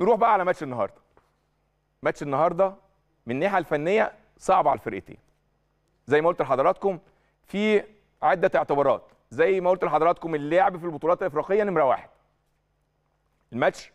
نروح بقى على ماتش النهارده ماتش النهارده من الناحيه الفنيه صعب على الفرقتين زي ما قلت لحضراتكم في عده اعتبارات زي ما قلت لحضراتكم اللعب في البطولات الافريقيه نمره واحد الماتش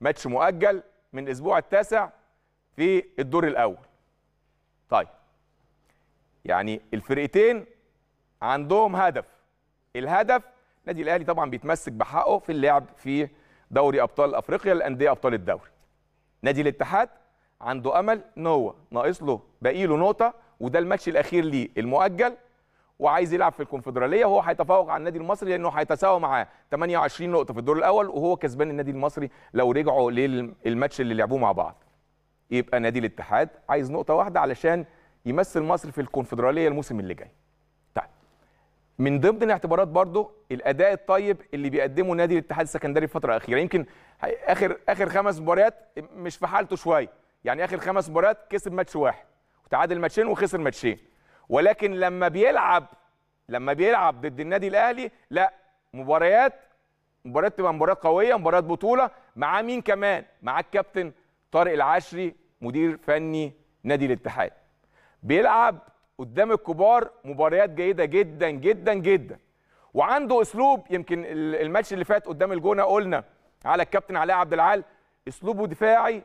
ماتش مؤجل من الاسبوع التاسع في الدور الاول طيب يعني الفرقتين عندهم هدف الهدف النادي الاهلي طبعا بيتمسك بحقه في اللعب في دوري ابطال افريقيا للانديه ابطال الدوري نادي الاتحاد عنده امل ان هو ناقص له باقي له نقطه وده الماتش الاخير ليه المؤجل وعايز يلعب في الكونفدراليه وهو هيتفوق على النادي المصري لانه هيتساوى معاه 28 نقطه في الدور الاول وهو كسبان النادي المصري لو رجعوا للماتش اللي لعبوه مع بعض يبقى نادي الاتحاد عايز نقطه واحده علشان يمثل مصر في الكونفدراليه الموسم اللي جاي من ضمن الاعتبارات برضه الاداء الطيب اللي بيقدمه نادي الاتحاد السكندري الفتره الاخيره يمكن اخر اخر خمس مباريات مش في حالته شويه يعني اخر خمس مباريات كسب ماتش واحد وتعادل ماتشين وخسر ماتشين ولكن لما بيلعب لما بيلعب ضد النادي الاهلي لا مباريات مباريات تبقى مباريات قويه مباريات بطوله مع مين كمان مع الكابتن طارق العشري مدير فني نادي الاتحاد بيلعب قدام الكبار مباريات جيده جدا جدا جدا وعنده اسلوب يمكن الماتش اللي فات قدام الجونه قلنا على الكابتن علاء عبد العال اسلوبه دفاعي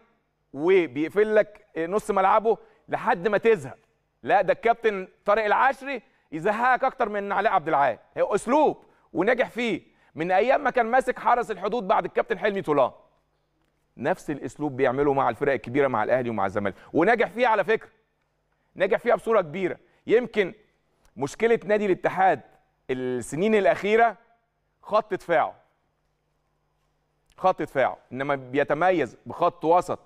وبيقفل لك نص ملعبه لحد ما تزهق لا ده الكابتن طارق العشري يزهقك اكتر من علاء عبد العال هي اسلوب ونجح فيه من ايام ما كان ماسك حرس الحدود بعد الكابتن حلمي طولان نفس الاسلوب بيعمله مع الفرق الكبيره مع الاهلي ومع الزمالك ونجح فيه على فكره نجح فيها بصوره كبيره يمكن مشكله نادي الاتحاد السنين الاخيره خط دفاعه خط دفاعه انما بيتميز بخط وسط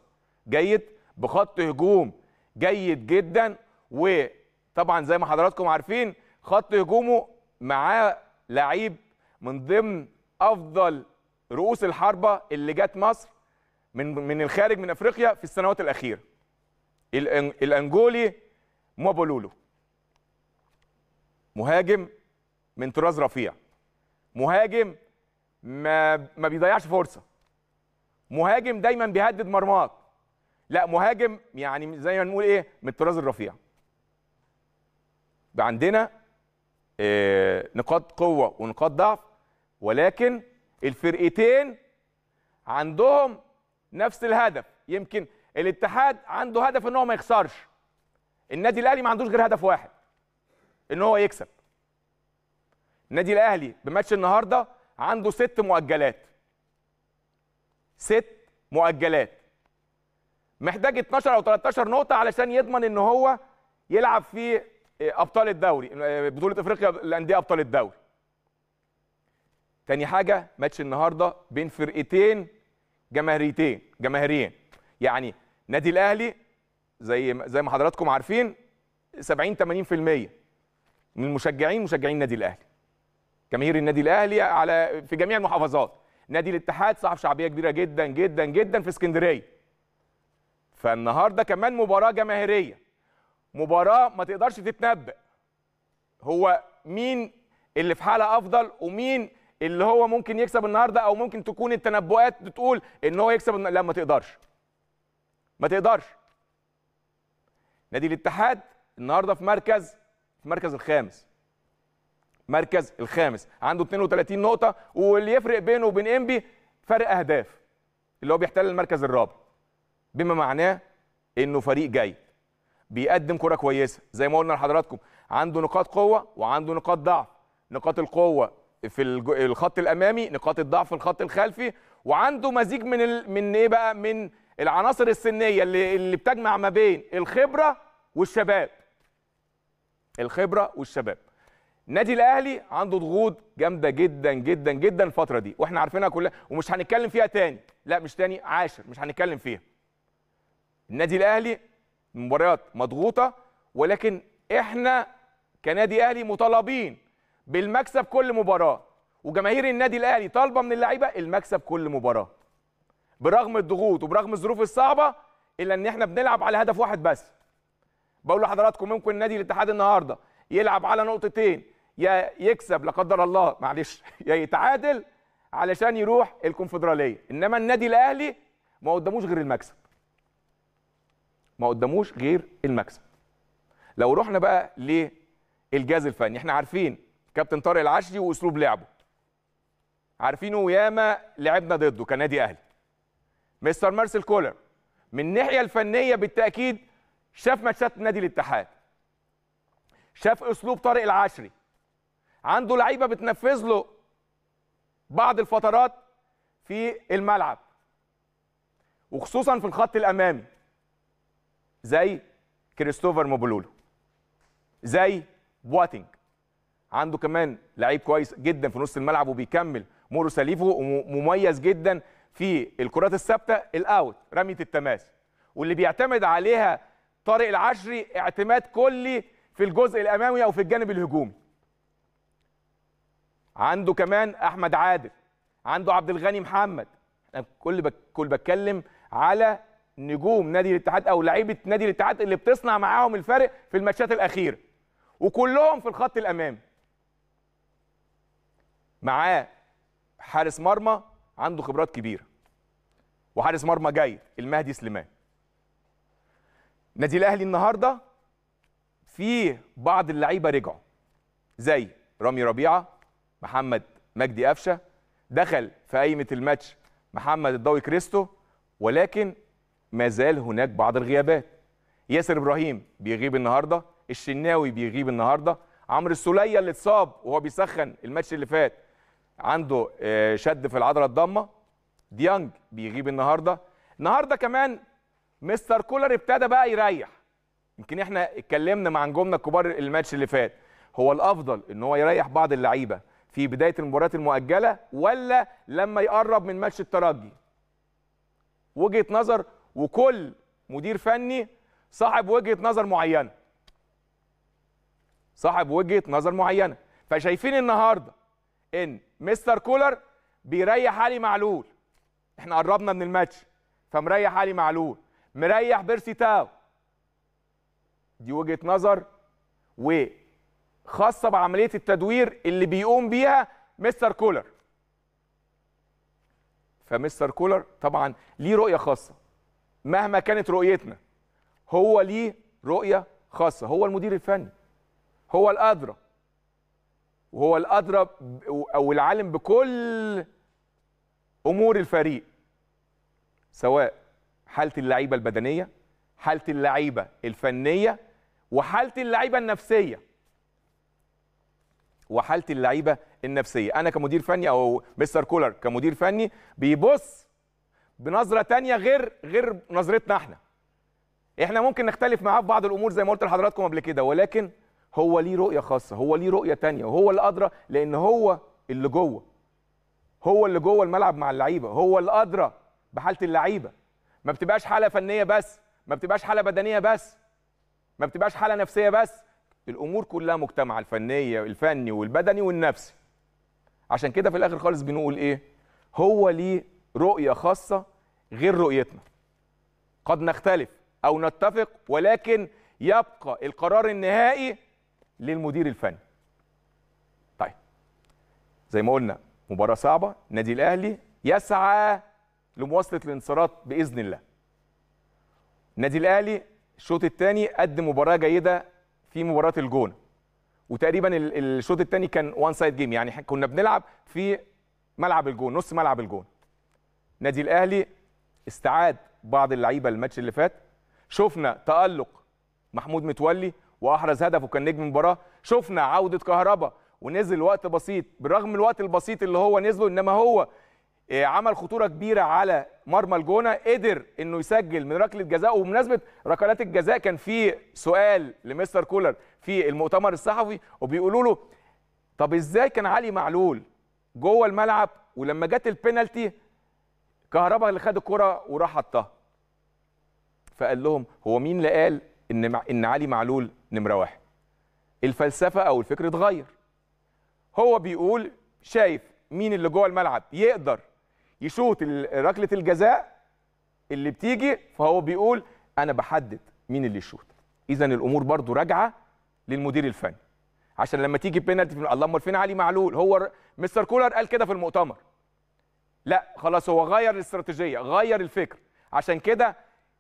جيد بخط هجوم جيد جدا وطبعا زي ما حضراتكم عارفين خط هجومه معاه لعيب من ضمن افضل رؤوس الحربه اللي جت مصر من من الخارج من افريقيا في السنوات الاخيره الانجولي موبولولو مهاجم من طراز رفيع مهاجم ما ما بيضيعش فرصه مهاجم دايما بيهدد مرماك لا مهاجم يعني زي ما نقول ايه من الطراز الرفيع عندنا إيه نقاط قوه ونقاط ضعف ولكن الفرقتين عندهم نفس الهدف يمكن الاتحاد عنده هدف ان هو ما يخسرش النادي الاهلي ما عندوش غير هدف واحد ان هو يكسب النادي الاهلي بماتش النهارده عنده ست مؤجلات ست مؤجلات محتاج 12 او 13 نقطه علشان يضمن ان هو يلعب في آه، ابطال الدوري آه، بطوله افريقيا الانديه ابطال الدوري تاني حاجه ماتش النهارده بين فرقتين جماهيريتين جماهيريين يعني نادي الاهلي زي زي ما حضراتكم عارفين 70 80% من المشجعين مشجعين النادي الاهلي جماهير النادي الاهلي على في جميع المحافظات نادي الاتحاد صاحب شعبيه كبيره جدا جدا جدا في اسكندريه فالنهارده كمان مباراه جماهيريه مباراه ما تقدرش تتنبأ هو مين اللي في حاله افضل ومين اللي هو ممكن يكسب النهارده او ممكن تكون التنبؤات بتقول ان هو يكسب لا ما تقدرش ما تقدرش نادي الاتحاد النهارده في مركز في مركز الخامس مركز الخامس عنده 32 نقطه واللي يفرق بينه وبين انبي فرق اهداف اللي هو بيحتل المركز الرابع بما معناه انه فريق جيد بيقدم كره كويسه زي ما قلنا لحضراتكم عنده نقاط قوه وعنده نقاط ضعف نقاط القوه في الخط الامامي نقاط الضعف في الخط الخلفي وعنده مزيج من ال... من ايه بقى من العناصر السنيه اللي اللي بتجمع ما بين الخبره والشباب الخبره والشباب النادي الاهلي عنده ضغوط جامده جدا جدا جدا الفتره دي واحنا عارفينها كلها ومش هنتكلم فيها تاني لا مش تاني عاشر مش هنتكلم فيها النادي الاهلي مباريات مضغوطه ولكن احنا كنادي اهلي مطالبين بالمكسب كل مباراه وجماهير النادي الاهلي طالبه من اللعيبه المكسب كل مباراه برغم الضغوط وبرغم الظروف الصعبه الا ان احنا بنلعب على هدف واحد بس بقول لحضراتكم ممكن نادي الاتحاد النهارده يلعب على نقطتين يا يكسب لا قدر الله معلش يا يتعادل علشان يروح الكونفدراليه انما النادي الاهلي ما قداموش غير المكسب ما قداموش غير المكسب لو رحنا بقى للجهاز الفني احنا عارفين كابتن طارق العشري واسلوب لعبه عارفينه ياما لعبنا ضده كنادي اهلي مستر مارسيل كولر من الناحيه الفنيه بالتاكيد شاف ماتشات نادي الاتحاد شاف اسلوب طارق العشري عنده لعيبه بتنفذ له بعض الفترات في الملعب وخصوصا في الخط الامامي زي كريستوفر موبولولو زي بواتينج عنده كمان لعيب كويس جدا في نص الملعب وبيكمل مورو ساليفو ومميز جدا في الكرات الثابته الاوت رميه التماس واللي بيعتمد عليها طارق العشري اعتماد كلي في الجزء الامامي او في الجانب الهجومي عنده كمان احمد عادل عنده عبد الغني محمد انا كل بك كل بتكلم على نجوم نادي الاتحاد او لعيبه نادي الاتحاد اللي بتصنع معاهم الفرق في الماتشات الاخيره وكلهم في الخط الامامي معاه حارس مرمى عنده خبرات كبيره وحارس مرمى جيد المهدي سليمان نادي الاهلي النهارده فيه بعض اللعيبه رجعوا زي رامي ربيعه محمد مجدي قفشه دخل في قايمه الماتش محمد الضوي كريستو ولكن ما زال هناك بعض الغيابات ياسر ابراهيم بيغيب النهارده الشناوي بيغيب النهارده عمرو السوليه اللي اتصاب وهو بيسخن الماتش اللي فات عنده آه، شد في العضله الضامه ديانج بيغيب النهارده النهارده كمان مستر كولر ابتدى بقى يريح يمكن احنا اتكلمنا مع نجومنا الكبار الماتش اللي فات هو الافضل ان هو يريح بعض اللعيبه في بدايه المباريات المؤجله ولا لما يقرب من ماتش الترجي وجهه نظر وكل مدير فني صاحب وجهه نظر معينه صاحب وجهه نظر معينه فشايفين النهارده ان مستر كولر بيريح علي معلول احنا قربنا من الماتش فمريح علي معلول مريح بيرسي تاو دي وجهه نظر وخاصه بعمليه التدوير اللي بيقوم بيها مستر كولر فمستر كولر طبعا ليه رؤيه خاصه مهما كانت رؤيتنا هو ليه رؤيه خاصه هو المدير الفني هو الادرى وهو الادرى او العالم بكل امور الفريق سواء حاله اللعيبه البدنيه حاله اللعيبه الفنيه وحاله اللعيبه النفسيه وحاله اللعيبه النفسيه انا كمدير فني او مستر كولر كمدير فني بيبص بنظره تانية غير غير نظرتنا احنا احنا ممكن نختلف معاه في بعض الامور زي ما قلت لحضراتكم قبل كده ولكن هو ليه رؤيه خاصه هو ليه رؤيه تانية وهو اللي ادرى لان هو اللي جوه هو اللي جوه الملعب مع اللعيبه هو اللي ادرى بحاله اللعيبه ما بتبقاش حاله فنيه بس ما بتبقاش حاله بدنيه بس ما بتبقاش حاله نفسيه بس الامور كلها مجتمعه الفنيه الفني والبدني والنفسي عشان كده في الاخر خالص بنقول ايه هو ليه رؤيه خاصه غير رؤيتنا قد نختلف او نتفق ولكن يبقى القرار النهائي للمدير الفني طيب زي ما قلنا مباراه صعبه النادي الاهلي يسعى لمواصله الانتصارات باذن الله النادي الاهلي الشوط الثاني قدم مباراه جيده في مباراه الجونه وتقريبا الشوط الثاني كان وان سايد جيم يعني كنا بنلعب في ملعب الجون نص ملعب الجون النادي الاهلي استعاد بعض اللعيبه الماتش اللي فات شفنا تالق محمود متولي واحرز هدفه كان نجم المباراه شفنا عوده كهربا ونزل وقت بسيط بالرغم من الوقت البسيط اللي هو نزله انما هو آه، عمل خطوره كبيره على مرمى الجونه قدر انه يسجل من ركله جزاء وبمناسبه ركلات الجزاء كان في سؤال لمستر كولر في المؤتمر الصحفي وبيقولوا له طب ازاي كان علي معلول جوه الملعب ولما جت البينالتي كهربا اللي خد الكره وراح حطها فقال لهم هو مين اللي قال ان ان علي معلول نمره واحد الفلسفه او الفكر اتغير هو بيقول شايف مين اللي جوه الملعب يقدر يشوط ركله الجزاء اللي بتيجي فهو بيقول انا بحدد مين اللي يشوط اذا الامور برضو راجعه للمدير الفني عشان لما تيجي بينالتي في فين علي معلول هو مستر كولر قال كده في المؤتمر لا خلاص هو غير الاستراتيجيه غير الفكر عشان كده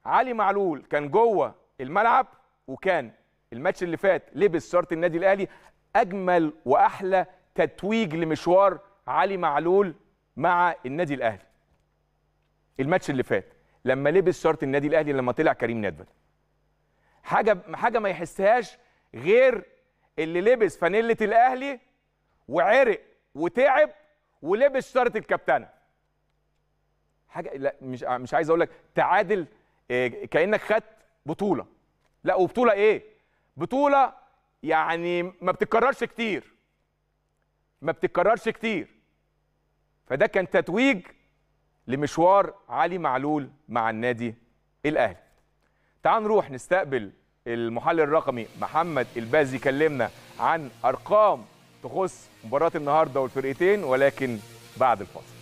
علي معلول كان جوه الملعب وكان الماتش اللي فات لبس شرط النادي الاهلي اجمل واحلى تتويج لمشوار علي معلول مع النادي الاهلي الماتش اللي فات لما لبس شرط النادي الاهلي لما طلع كريم ندفل حاجه حاجه ما يحسهاش غير اللي لبس فانيله الاهلي وعرق وتعب ولبس شرط الكابتنه حاجه لا مش مش عايز اقول لك تعادل آه، كانك خدت بطوله لا وبطوله ايه بطوله يعني ما بتتكررش كتير ما بتتكررش كتير فده كان تتويج لمشوار علي معلول مع النادي الاهلي تعال نروح نستقبل المحلل الرقمي محمد البازي كلمنا عن ارقام تخص مباراه النهارده والفرقتين ولكن بعد الفاصل